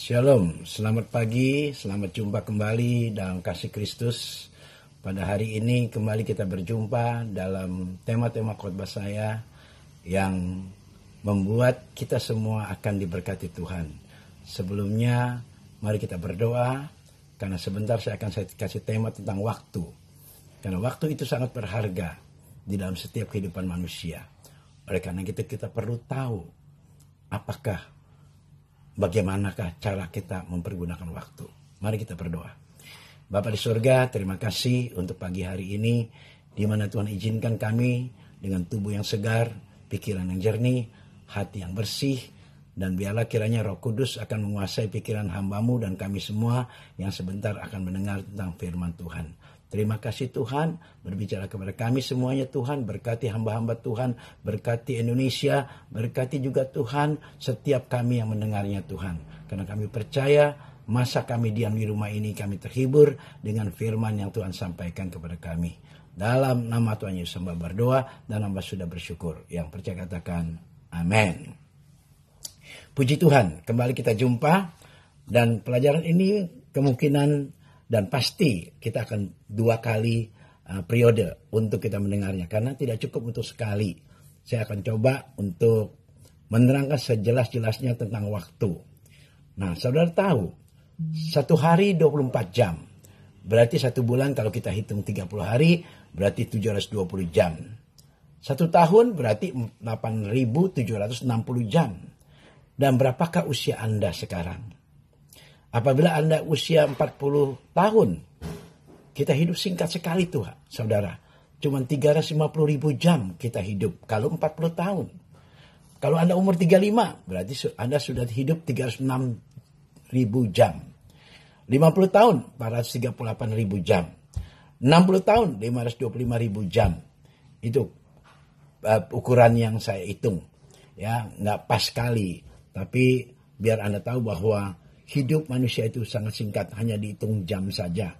Shalom, selamat pagi, selamat jumpa kembali dalam kasih Kristus. Pada hari ini kembali kita berjumpa dalam tema-tema khotbah saya yang membuat kita semua akan diberkati Tuhan. Sebelumnya, mari kita berdoa karena sebentar saya akan saya kasih tema tentang waktu. Karena waktu itu sangat berharga di dalam setiap kehidupan manusia. Oleh karena itu kita perlu tahu apakah bagaimanakah cara kita mempergunakan waktu. Mari kita berdoa. Bapak di surga, terima kasih untuk pagi hari ini, di mana Tuhan izinkan kami dengan tubuh yang segar, pikiran yang jernih, hati yang bersih, dan biarlah kiranya roh kudus akan menguasai pikiran hambamu dan kami semua yang sebentar akan mendengar tentang firman Tuhan. Terima kasih Tuhan berbicara kepada kami semuanya Tuhan berkati hamba-hamba Tuhan berkati Indonesia berkati juga Tuhan setiap kami yang mendengarnya Tuhan karena kami percaya masa kami diam di rumah ini kami terhibur dengan firman yang Tuhan sampaikan kepada kami dalam nama Tuhan Yesus hamba berdoa dan hamba sudah bersyukur yang percaya katakan amin Puji Tuhan, kembali kita jumpa dan pelajaran ini kemungkinan dan pasti kita akan dua kali uh, periode untuk kita mendengarnya karena tidak cukup untuk sekali. Saya akan coba untuk menerangkan sejelas-jelasnya tentang waktu. Nah, saudara tahu, satu hari 24 jam. Berarti satu bulan kalau kita hitung 30 hari, berarti 720 jam. Satu tahun berarti 8.760 jam. Dan berapakah usia Anda sekarang? Apabila Anda usia 40 tahun, kita hidup singkat sekali Tuhan, saudara. Cuma 350 ribu jam kita hidup, kalau 40 tahun. Kalau Anda umur 35, berarti Anda sudah hidup 306 ribu jam. 50 tahun, 438 ribu jam. 60 tahun, 525 ribu jam. Itu uh, ukuran yang saya hitung. Ya, nggak pas sekali tapi biar Anda tahu bahwa hidup manusia itu sangat singkat, hanya dihitung jam saja.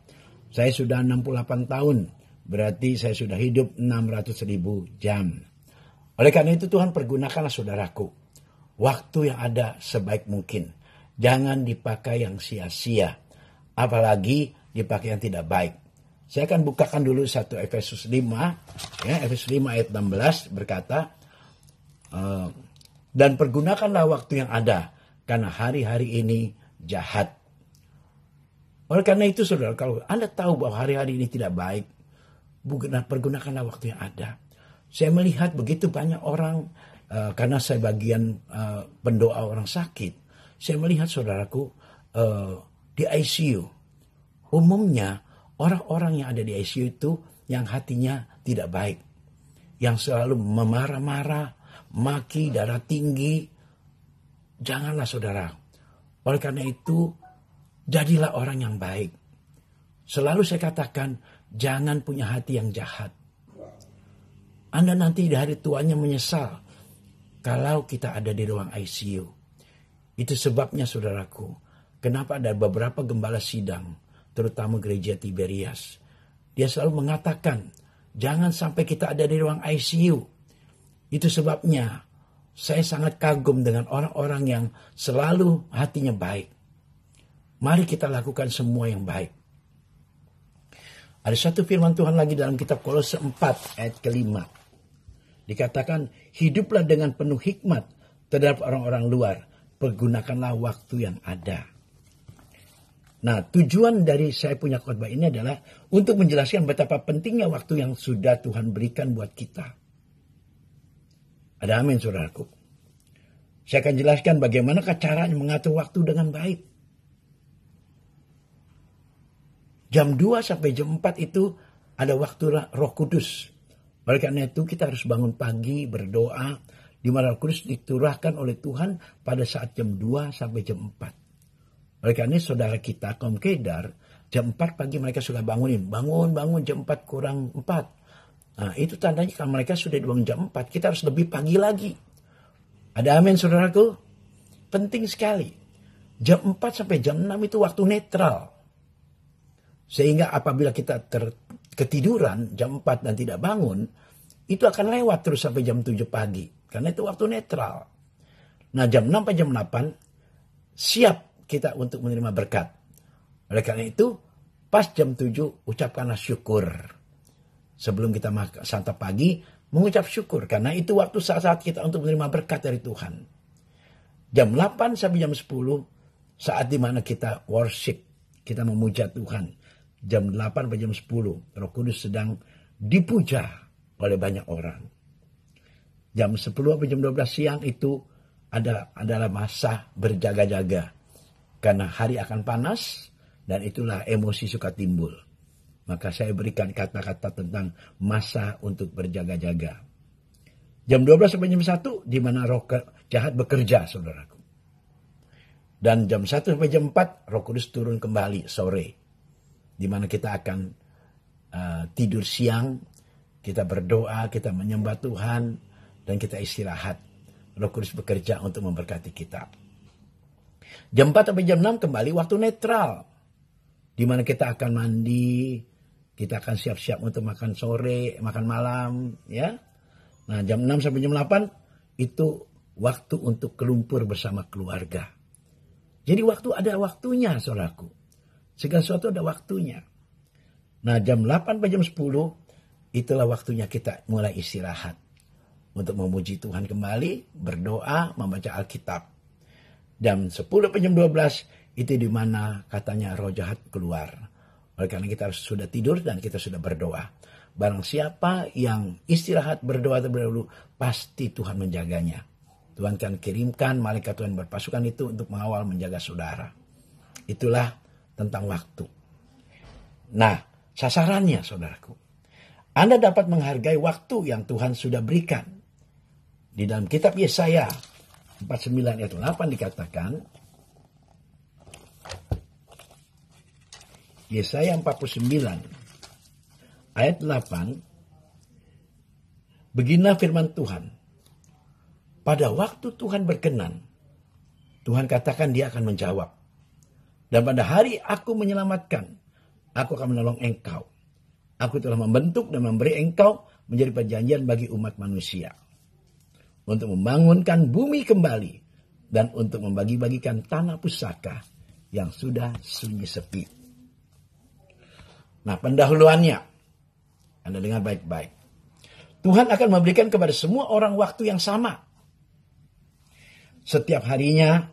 Saya sudah 68 tahun, berarti saya sudah hidup 600 ribu jam. Oleh karena itu Tuhan pergunakanlah saudaraku. Waktu yang ada sebaik mungkin. Jangan dipakai yang sia-sia. Apalagi dipakai yang tidak baik. Saya akan bukakan dulu satu Efesus 5. Ya, Efesus 5 ayat 16 berkata, eh, dan pergunakanlah waktu yang ada, karena hari-hari ini jahat. Oleh karena itu, saudara, kalau Anda tahu bahwa hari-hari ini tidak baik, pergunakanlah waktu yang ada. Saya melihat begitu banyak orang, uh, karena saya bagian uh, pendoa orang sakit, saya melihat saudaraku uh, di ICU. Umumnya, orang-orang yang ada di ICU itu yang hatinya tidak baik, yang selalu memarah-marah, maki, darah tinggi. Janganlah saudara. Oleh karena itu, jadilah orang yang baik. Selalu saya katakan, jangan punya hati yang jahat. Anda nanti di hari tuanya menyesal kalau kita ada di ruang ICU. Itu sebabnya saudaraku, kenapa ada beberapa gembala sidang, terutama gereja Tiberias. Dia selalu mengatakan, jangan sampai kita ada di ruang ICU itu sebabnya saya sangat kagum dengan orang-orang yang selalu hatinya baik. Mari kita lakukan semua yang baik. Ada satu firman Tuhan lagi dalam kitab Kolose 4 ayat kelima. Dikatakan, hiduplah dengan penuh hikmat terhadap orang-orang luar. Pergunakanlah waktu yang ada. Nah, tujuan dari saya punya khotbah ini adalah untuk menjelaskan betapa pentingnya waktu yang sudah Tuhan berikan buat kita. Ada amin, saudaraku. Saya akan jelaskan bagaimana caranya mengatur waktu dengan baik. Jam 2 sampai jam 4 itu ada waktu roh kudus. Oleh karena itu kita harus bangun pagi, berdoa, di mana roh kudus diturahkan oleh Tuhan pada saat jam 2 sampai jam 4. Oleh karena itu saudara kita, kaum kedar, jam 4 pagi mereka sudah bangunin. Bangun, bangun, jam 4 kurang 4 Nah, itu tandanya kalau mereka sudah dibangun jam 4. Kita harus lebih pagi lagi. Ada amin, saudaraku? Penting sekali. Jam 4 sampai jam 6 itu waktu netral. Sehingga apabila kita ter ketiduran jam 4 dan tidak bangun, itu akan lewat terus sampai jam 7 pagi. Karena itu waktu netral. Nah jam 6 sampai jam 8 siap kita untuk menerima berkat. Oleh karena itu pas jam 7 ucapkanlah syukur sebelum kita santap pagi, mengucap syukur karena itu waktu saat-saat kita untuk menerima berkat dari Tuhan. Jam 8 sampai jam 10 saat dimana kita worship, kita memuja Tuhan. Jam 8 sampai jam 10 Roh Kudus sedang dipuja oleh banyak orang. Jam 10 sampai jam 12 siang itu adalah adalah masa berjaga-jaga karena hari akan panas dan itulah emosi suka timbul. Maka saya berikan kata-kata tentang masa untuk berjaga-jaga. Jam 12 sampai jam 1 di mana roh jahat bekerja, saudaraku. Dan jam 1 sampai jam 4 roh kudus turun kembali sore. Di mana kita akan uh, tidur siang, kita berdoa, kita menyembah Tuhan, dan kita istirahat. Roh kudus bekerja untuk memberkati kita. Jam 4 sampai jam 6 kembali waktu netral. Di mana kita akan mandi, kita akan siap-siap untuk makan sore, makan malam, ya. Nah, jam 6 sampai jam 8 itu waktu untuk kelumpur bersama keluarga. Jadi waktu ada waktunya, saudaraku. Segala sesuatu ada waktunya. Nah, jam 8 sampai jam 10 itulah waktunya kita mulai istirahat untuk memuji Tuhan kembali, berdoa, membaca Alkitab. Jam 10 sampai jam 12 itu di mana katanya roh jahat keluar oleh karena kita sudah tidur dan kita sudah berdoa. Barang siapa yang istirahat berdoa terlebih dahulu, pasti Tuhan menjaganya. Tuhan akan kirimkan malaikat Tuhan berpasukan itu untuk mengawal menjaga saudara. Itulah tentang waktu. Nah, sasarannya saudaraku. Anda dapat menghargai waktu yang Tuhan sudah berikan. Di dalam kitab Yesaya 49 ayat 8 dikatakan, Yesaya 49 ayat 8 Beginilah firman Tuhan Pada waktu Tuhan berkenan Tuhan katakan dia akan menjawab Dan pada hari aku menyelamatkan Aku akan menolong engkau Aku telah membentuk dan memberi engkau menjadi perjanjian bagi umat manusia untuk membangunkan bumi kembali dan untuk membagi-bagikan tanah pusaka yang sudah sunyi sepi. Nah, pendahuluannya. Anda dengar baik-baik. Tuhan akan memberikan kepada semua orang waktu yang sama. Setiap harinya,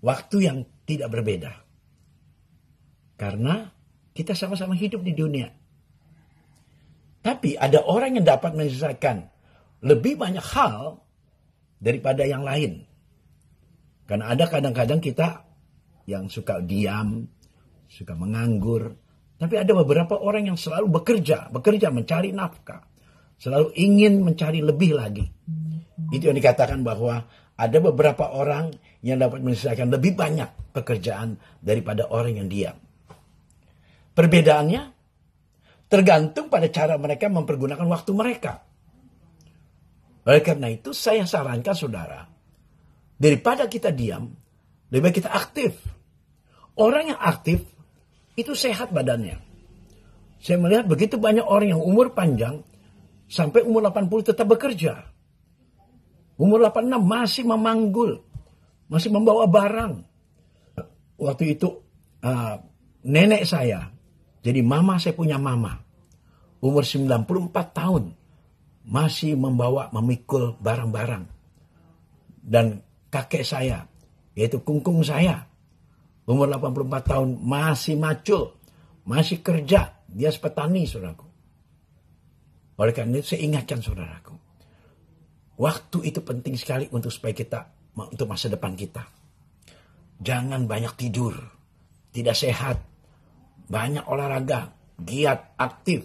waktu yang tidak berbeda. Karena kita sama-sama hidup di dunia. Tapi ada orang yang dapat menyelesaikan lebih banyak hal daripada yang lain. Karena ada kadang-kadang kita yang suka diam, suka menganggur. Tapi ada beberapa orang yang selalu bekerja, bekerja mencari nafkah. Selalu ingin mencari lebih lagi. Hmm. Itu yang dikatakan bahwa ada beberapa orang yang dapat menyelesaikan lebih banyak pekerjaan daripada orang yang diam. Perbedaannya tergantung pada cara mereka mempergunakan waktu mereka. Oleh karena itu saya sarankan saudara, daripada kita diam, lebih baik kita aktif. Orang yang aktif itu sehat badannya. Saya melihat begitu banyak orang yang umur panjang sampai umur 80 tetap bekerja. Umur 86 masih memanggul, masih membawa barang. Waktu itu uh, nenek saya, jadi mama saya punya mama, umur 94 tahun masih membawa memikul barang-barang. Dan kakek saya, yaitu kungkung saya, umur 84 tahun masih macul, masih kerja, dia petani saudaraku. Oleh karena itu saya ingatkan saudaraku, waktu itu penting sekali untuk supaya kita, untuk masa depan kita. Jangan banyak tidur, tidak sehat, banyak olahraga, giat, aktif.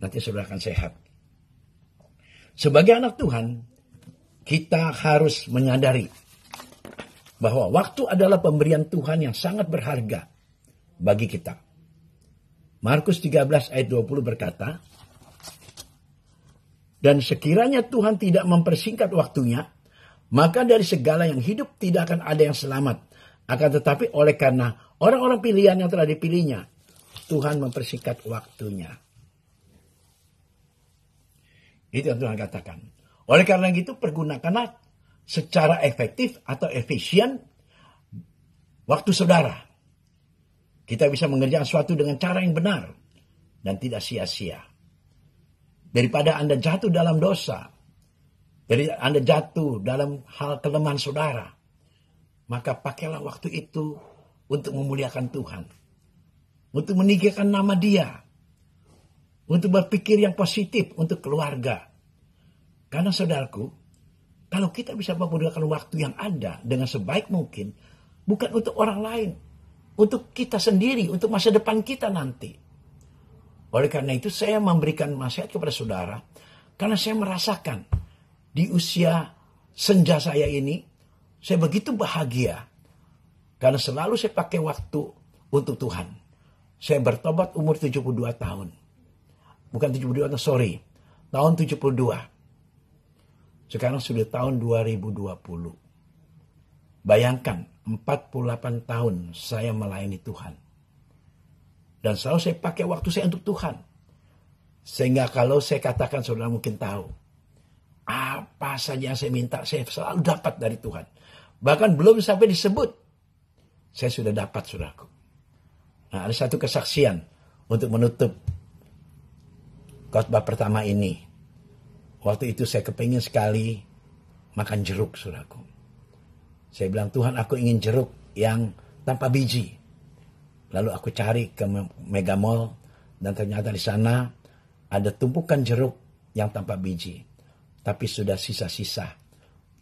Nanti saudara akan sehat. Sebagai anak Tuhan, kita harus menyadari bahwa waktu adalah pemberian Tuhan yang sangat berharga bagi kita. Markus 13 ayat 20 berkata, Dan sekiranya Tuhan tidak mempersingkat waktunya, maka dari segala yang hidup tidak akan ada yang selamat. Akan tetapi oleh karena orang-orang pilihan yang telah dipilihnya, Tuhan mempersingkat waktunya. Itu yang Tuhan katakan. Oleh karena itu pergunakanlah secara efektif atau efisien waktu saudara. Kita bisa mengerjakan sesuatu dengan cara yang benar dan tidak sia-sia. Daripada Anda jatuh dalam dosa, dari Anda jatuh dalam hal kelemahan saudara, maka pakailah waktu itu untuk memuliakan Tuhan. Untuk meninggikan nama dia. Untuk berpikir yang positif untuk keluarga. Karena saudaraku, kalau kita bisa menggunakan waktu yang ada dengan sebaik mungkin, bukan untuk orang lain, untuk kita sendiri, untuk masa depan kita nanti. Oleh karena itu saya memberikan nasihat kepada saudara, karena saya merasakan di usia senja saya ini, saya begitu bahagia, karena selalu saya pakai waktu untuk Tuhan. Saya bertobat umur 72 tahun. Bukan 72 tahun, sorry. Tahun 72. Sekarang sudah tahun 2020. Bayangkan 48 tahun saya melayani Tuhan. Dan selalu saya pakai waktu saya untuk Tuhan. Sehingga kalau saya katakan saudara mungkin tahu. Apa saja yang saya minta saya selalu dapat dari Tuhan. Bahkan belum sampai disebut. Saya sudah dapat saudaraku. Nah ada satu kesaksian untuk menutup khotbah pertama ini Waktu itu saya kepingin sekali makan jeruk, saudaraku. Saya bilang, Tuhan aku ingin jeruk yang tanpa biji. Lalu aku cari ke Mega Mall dan ternyata di sana ada tumpukan jeruk yang tanpa biji. Tapi sudah sisa-sisa.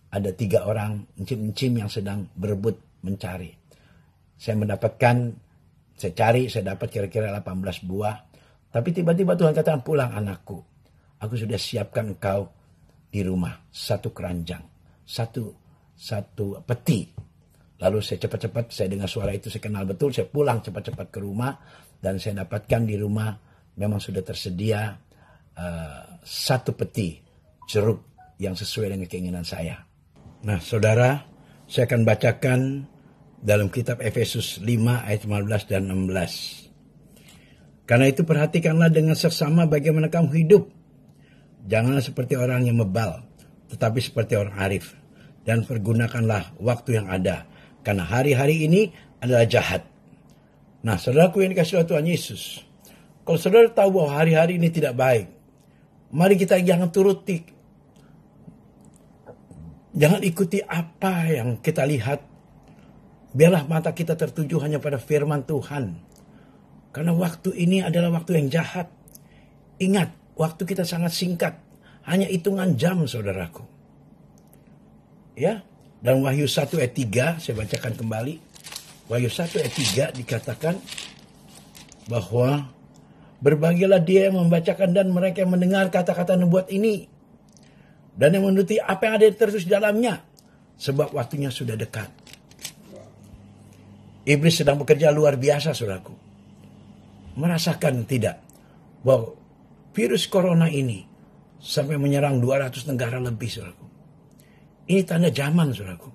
Ada tiga orang encim-encim yang sedang berebut mencari. Saya mendapatkan, saya cari, saya dapat kira-kira 18 buah. Tapi tiba-tiba Tuhan katakan pulang anakku Aku sudah siapkan kau di rumah satu keranjang, satu satu peti. Lalu saya cepat-cepat, saya dengar suara itu, saya kenal betul, saya pulang cepat-cepat ke rumah dan saya dapatkan di rumah memang sudah tersedia uh, satu peti jeruk yang sesuai dengan keinginan saya. Nah, saudara, saya akan bacakan dalam kitab Efesus 5 ayat 15 dan 16. Karena itu perhatikanlah dengan seksama bagaimana kamu hidup, Janganlah seperti orang yang mebal, tetapi seperti orang arif. Dan pergunakanlah waktu yang ada. Karena hari-hari ini adalah jahat. Nah, saudaraku yang dikasih oleh Tuhan Yesus. Kalau saudara tahu bahwa hari-hari ini tidak baik, mari kita jangan turuti. Jangan ikuti apa yang kita lihat. Biarlah mata kita tertuju hanya pada firman Tuhan. Karena waktu ini adalah waktu yang jahat. Ingat, Waktu kita sangat singkat, hanya hitungan jam saudaraku. Ya, dan Wahyu 1 ayat 3 saya bacakan kembali. Wahyu 1 ayat 3 dikatakan bahwa berbagilah dia yang membacakan dan mereka yang mendengar kata-kata nubuat ini dan yang menuruti apa yang ada tertulis di dalamnya sebab waktunya sudah dekat. Iblis sedang bekerja luar biasa saudaraku. Merasakan tidak bahwa virus corona ini sampai menyerang 200 negara lebih, suraku. Ini tanda zaman, suraku.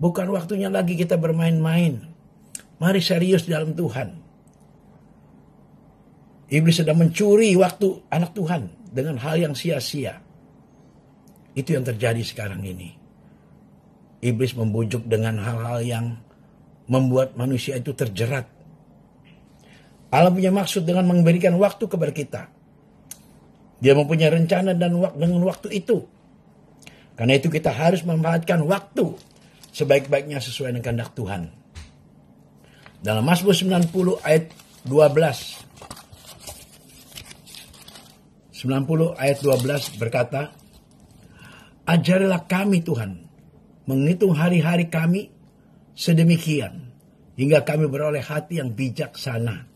Bukan waktunya lagi kita bermain-main. Mari serius dalam Tuhan. Iblis sedang mencuri waktu anak Tuhan dengan hal yang sia-sia. Itu yang terjadi sekarang ini. Iblis membujuk dengan hal-hal yang membuat manusia itu terjerat. Allah punya maksud dengan memberikan waktu kepada kita. Dia mempunyai rencana dan waktu dengan waktu itu. Karena itu kita harus memanfaatkan waktu sebaik-baiknya sesuai dengan kehendak Tuhan. Dalam Mazmur 90 ayat 12 90 ayat 12 berkata, Ajarilah kami Tuhan, menghitung hari-hari kami sedemikian, hingga kami beroleh hati yang bijaksana.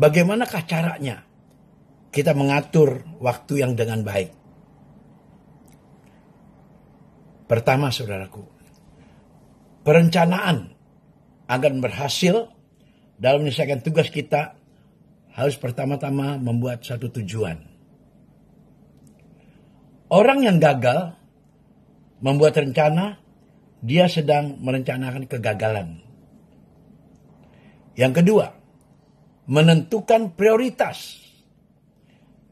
Bagaimanakah caranya? kita mengatur waktu yang dengan baik. Pertama, saudaraku, perencanaan agar berhasil dalam menyelesaikan tugas kita harus pertama-tama membuat satu tujuan. Orang yang gagal membuat rencana, dia sedang merencanakan kegagalan. Yang kedua, menentukan prioritas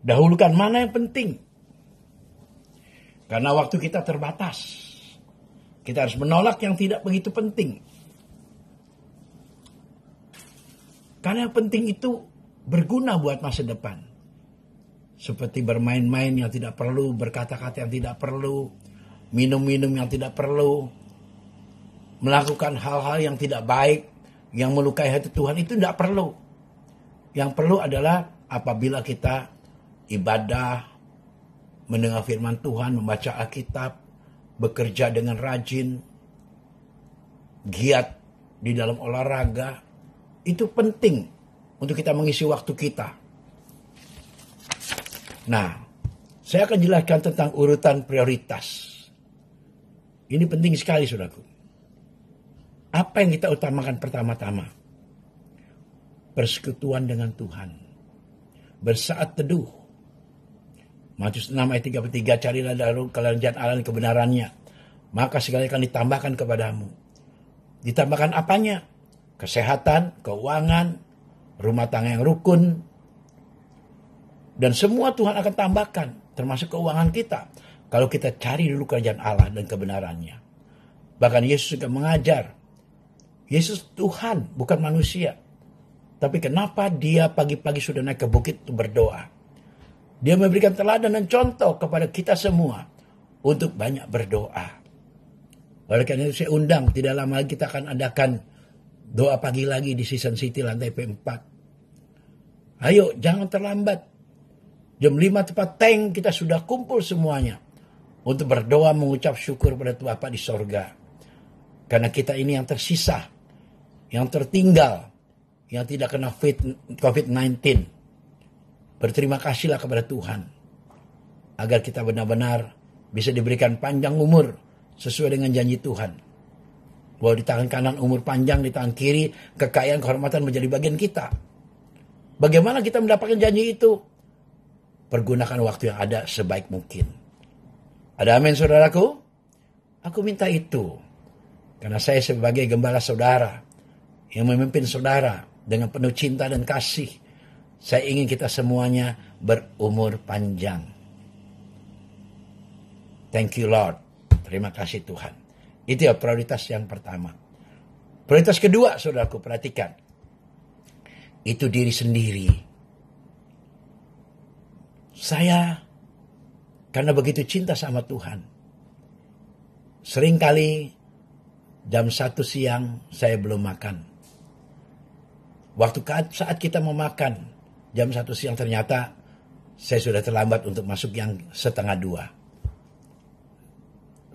Dahulukan mana yang penting. Karena waktu kita terbatas. Kita harus menolak yang tidak begitu penting. Karena yang penting itu berguna buat masa depan. Seperti bermain-main yang tidak perlu, berkata-kata yang tidak perlu, minum-minum yang tidak perlu, melakukan hal-hal yang tidak baik, yang melukai hati Tuhan itu tidak perlu. Yang perlu adalah apabila kita ibadah, mendengar firman Tuhan, membaca Alkitab, bekerja dengan rajin, giat di dalam olahraga, itu penting untuk kita mengisi waktu kita. Nah, saya akan jelaskan tentang urutan prioritas. Ini penting sekali, saudaraku. Apa yang kita utamakan pertama-tama? Persekutuan dengan Tuhan. Bersaat teduh Matius 6 ayat 33, carilah dahulu kelanjutan Allah kebenarannya, maka segala akan ditambahkan kepadamu. Ditambahkan apanya? Kesehatan, keuangan, rumah tangga yang rukun, dan semua Tuhan akan tambahkan, termasuk keuangan kita. Kalau kita cari dulu kerajaan Allah dan kebenarannya. Bahkan Yesus juga mengajar. Yesus Tuhan, bukan manusia. Tapi kenapa dia pagi-pagi sudah naik ke bukit berdoa? Dia memberikan teladan dan contoh kepada kita semua untuk banyak berdoa. Oleh karena itu saya undang, tidak lama lagi kita akan adakan doa pagi lagi di Season City lantai P4. Ayo, jangan terlambat. Jam 5 tepat teng kita sudah kumpul semuanya. Untuk berdoa mengucap syukur pada Tuhan di sorga. Karena kita ini yang tersisa, yang tertinggal, yang tidak kena COVID-19. Berterima kasihlah kepada Tuhan agar kita benar-benar bisa diberikan panjang umur sesuai dengan janji Tuhan. Bahwa di tangan kanan umur panjang, di tangan kiri kekayaan kehormatan menjadi bagian kita. Bagaimana kita mendapatkan janji itu? Pergunakan waktu yang ada sebaik mungkin. Ada amin saudaraku? Aku minta itu. Karena saya sebagai gembala saudara yang memimpin saudara dengan penuh cinta dan kasih saya ingin kita semuanya berumur panjang. Thank you Lord. Terima kasih Tuhan. Itu ya prioritas yang pertama. Prioritas kedua, saudaraku, perhatikan. Itu diri sendiri. Saya, karena begitu cinta sama Tuhan, seringkali jam satu siang saya belum makan. Waktu saat kita mau makan, jam satu siang ternyata saya sudah terlambat untuk masuk yang setengah dua.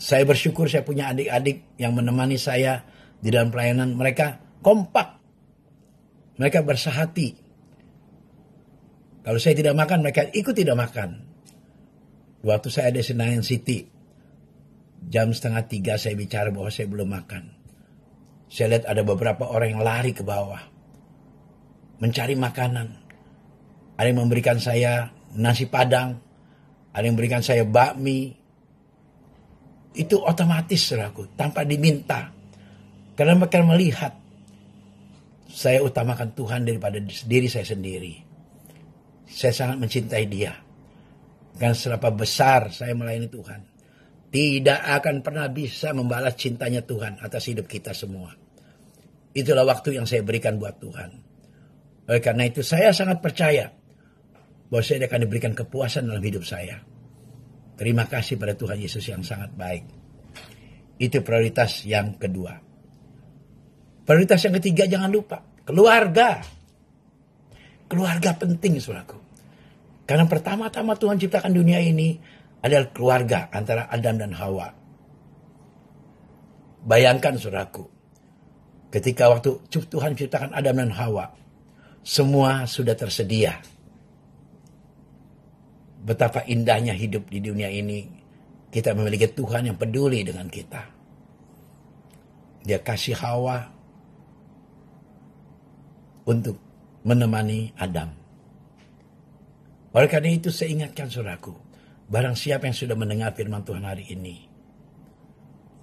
Saya bersyukur saya punya adik-adik yang menemani saya di dalam pelayanan. Mereka kompak. Mereka bersahati. Kalau saya tidak makan, mereka ikut tidak makan. Waktu saya ada Senayan City, jam setengah tiga saya bicara bahwa saya belum makan. Saya lihat ada beberapa orang yang lari ke bawah. Mencari makanan ada yang memberikan saya nasi padang, ada yang memberikan saya bakmi. Itu otomatis saudaraku, tanpa diminta. Karena mereka melihat saya utamakan Tuhan daripada diri saya sendiri. Saya sangat mencintai Dia. dan seberapa besar saya melayani Tuhan. Tidak akan pernah bisa membalas cintanya Tuhan atas hidup kita semua. Itulah waktu yang saya berikan buat Tuhan. Oleh karena itu saya sangat percaya bahwa saya akan diberikan kepuasan dalam hidup saya. Terima kasih pada Tuhan Yesus yang sangat baik. Itu prioritas yang kedua. Prioritas yang ketiga jangan lupa, keluarga. Keluarga penting, suraku. Karena pertama-tama Tuhan ciptakan dunia ini adalah keluarga antara Adam dan Hawa. Bayangkan, suraku. ketika waktu Tuhan ciptakan Adam dan Hawa, semua sudah tersedia betapa indahnya hidup di dunia ini. Kita memiliki Tuhan yang peduli dengan kita. Dia kasih Hawa untuk menemani Adam. Oleh karena itu saya ingatkan saudaraku, barang siapa yang sudah mendengar firman Tuhan hari ini,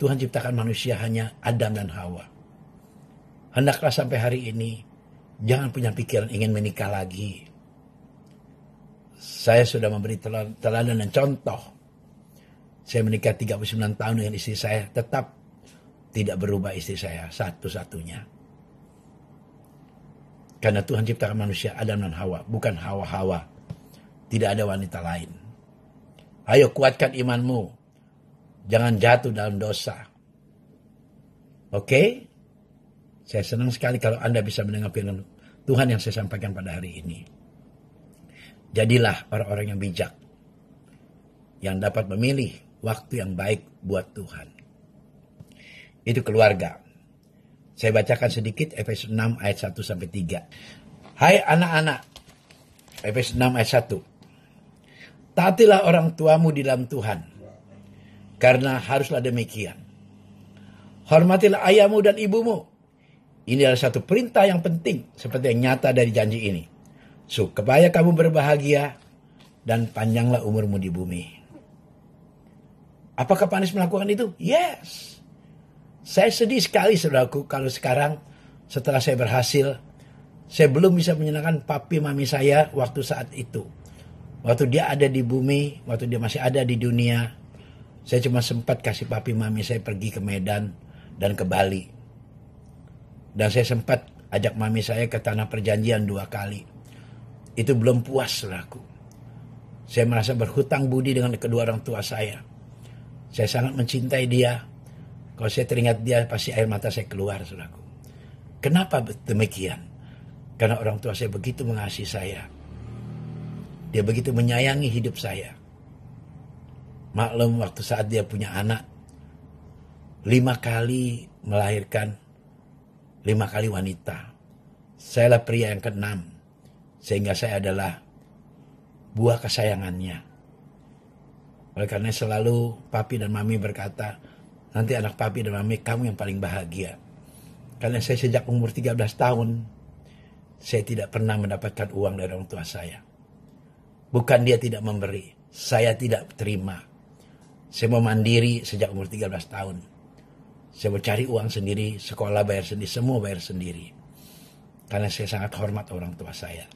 Tuhan ciptakan manusia hanya Adam dan Hawa. Hendaklah sampai hari ini, jangan punya pikiran ingin menikah lagi, saya sudah memberi teladan dan contoh. Saya menikah 39 tahun dengan istri saya, tetap tidak berubah istri saya satu-satunya. Karena Tuhan ciptakan manusia Adam dan Hawa, bukan Hawa-Hawa. Tidak ada wanita lain. Ayo kuatkan imanmu. Jangan jatuh dalam dosa. Oke? Okay? Saya senang sekali kalau Anda bisa mendengar firman Tuhan yang saya sampaikan pada hari ini. Jadilah orang-orang yang bijak, yang dapat memilih waktu yang baik buat Tuhan. Itu keluarga. Saya bacakan sedikit Efesus 6 ayat 1 sampai 3. Hai anak-anak. Efesus 6 ayat 1. Taatilah orang tuamu di dalam Tuhan. Karena haruslah demikian. Hormatilah ayahmu dan ibumu. Ini adalah satu perintah yang penting seperti yang nyata dari janji ini supaya kamu berbahagia dan panjanglah umurmu di bumi. Apakah Panis melakukan itu? Yes. Saya sedih sekali saudaraku kalau sekarang setelah saya berhasil, saya belum bisa menyenangkan papi mami saya waktu saat itu. Waktu dia ada di bumi, waktu dia masih ada di dunia, saya cuma sempat kasih papi mami saya pergi ke Medan dan ke Bali. Dan saya sempat ajak mami saya ke tanah perjanjian dua kali itu belum puas selaku. Saya merasa berhutang budi dengan kedua orang tua saya. Saya sangat mencintai dia. Kalau saya teringat dia, pasti air mata saya keluar selaku. Kenapa demikian? Karena orang tua saya begitu mengasihi saya. Dia begitu menyayangi hidup saya. Maklum waktu saat dia punya anak, lima kali melahirkan, lima kali wanita. Saya lah pria yang keenam sehingga saya adalah buah kesayangannya. Oleh karena selalu papi dan mami berkata, nanti anak papi dan mami kamu yang paling bahagia. Karena saya sejak umur 13 tahun, saya tidak pernah mendapatkan uang dari orang tua saya. Bukan dia tidak memberi, saya tidak terima. Saya mau mandiri sejak umur 13 tahun. Saya mau cari uang sendiri, sekolah bayar sendiri, semua bayar sendiri. Karena saya sangat hormat orang tua saya.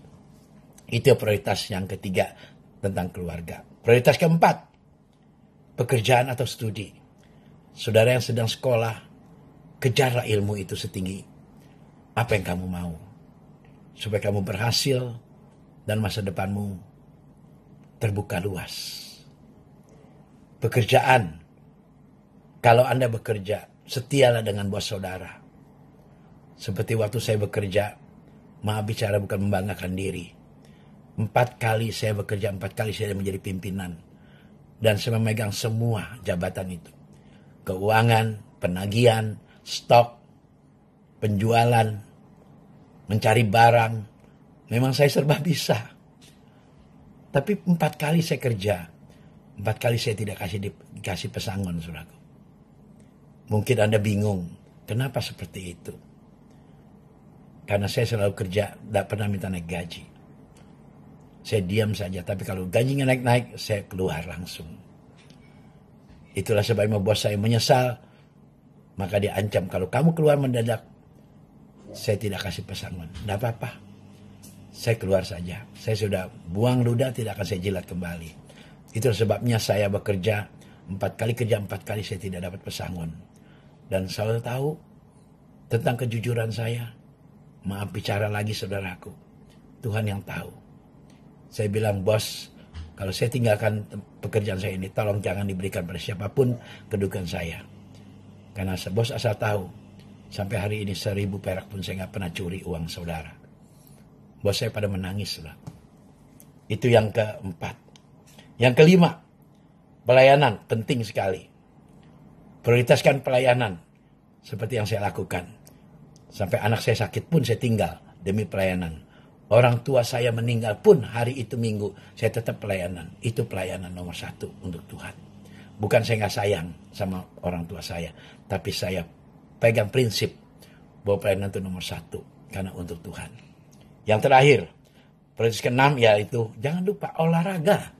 Itu prioritas yang ketiga tentang keluarga. Prioritas keempat, pekerjaan atau studi. Saudara yang sedang sekolah, kejarlah ilmu itu setinggi apa yang kamu mau. Supaya kamu berhasil dan masa depanmu terbuka luas. Pekerjaan, kalau Anda bekerja, setialah dengan bos saudara. Seperti waktu saya bekerja, maaf bicara bukan membanggakan diri Empat kali saya bekerja, empat kali saya menjadi pimpinan. Dan saya memegang semua jabatan itu. Keuangan, penagihan, stok, penjualan, mencari barang. Memang saya serba bisa. Tapi empat kali saya kerja. Empat kali saya tidak kasih di, dikasih pesangon, suraku. Mungkin Anda bingung, kenapa seperti itu? Karena saya selalu kerja, tidak pernah minta naik gaji saya diam saja. Tapi kalau gajinya naik-naik, saya keluar langsung. Itulah sebabnya membuat saya menyesal. Maka dia ancam, kalau kamu keluar mendadak, saya tidak kasih pesangon. Tidak apa-apa. Saya keluar saja. Saya sudah buang ludah, tidak akan saya jilat kembali. Itu sebabnya saya bekerja empat kali kerja, empat kali saya tidak dapat pesangon. Dan selalu tahu tentang kejujuran saya. Maaf bicara lagi saudaraku. Tuhan yang tahu saya bilang bos kalau saya tinggalkan pekerjaan saya ini tolong jangan diberikan pada siapapun kedudukan saya karena bos asal tahu sampai hari ini seribu perak pun saya nggak pernah curi uang saudara bos saya pada menangis lah itu yang keempat yang kelima pelayanan penting sekali prioritaskan pelayanan seperti yang saya lakukan sampai anak saya sakit pun saya tinggal demi pelayanan Orang tua saya meninggal pun hari itu minggu, saya tetap pelayanan. Itu pelayanan nomor satu untuk Tuhan. Bukan saya nggak sayang sama orang tua saya, tapi saya pegang prinsip bahwa pelayanan itu nomor satu karena untuk Tuhan. Yang terakhir, prinsip keenam yaitu jangan lupa olahraga.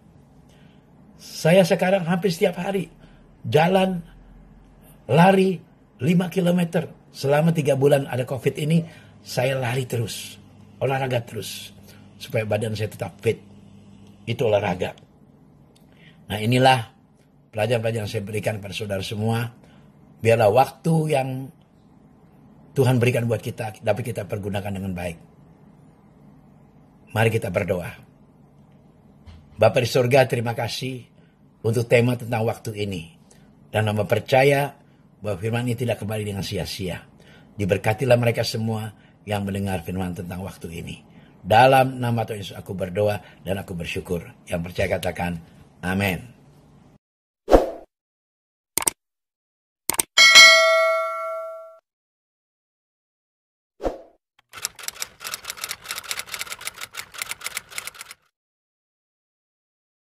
Saya sekarang hampir setiap hari jalan, lari 5 km. Selama 3 bulan ada COVID ini, saya lari terus olahraga terus supaya badan saya tetap fit. Itu olahraga. Nah inilah pelajaran-pelajaran saya berikan kepada saudara semua. Biarlah waktu yang Tuhan berikan buat kita tapi kita pergunakan dengan baik. Mari kita berdoa. Bapak di surga terima kasih untuk tema tentang waktu ini. Dan nama percaya bahwa firman ini tidak kembali dengan sia-sia. Diberkatilah mereka semua yang mendengar firman tentang waktu ini. Dalam nama Tuhan Yesus aku berdoa dan aku bersyukur. Yang percaya katakan, amin.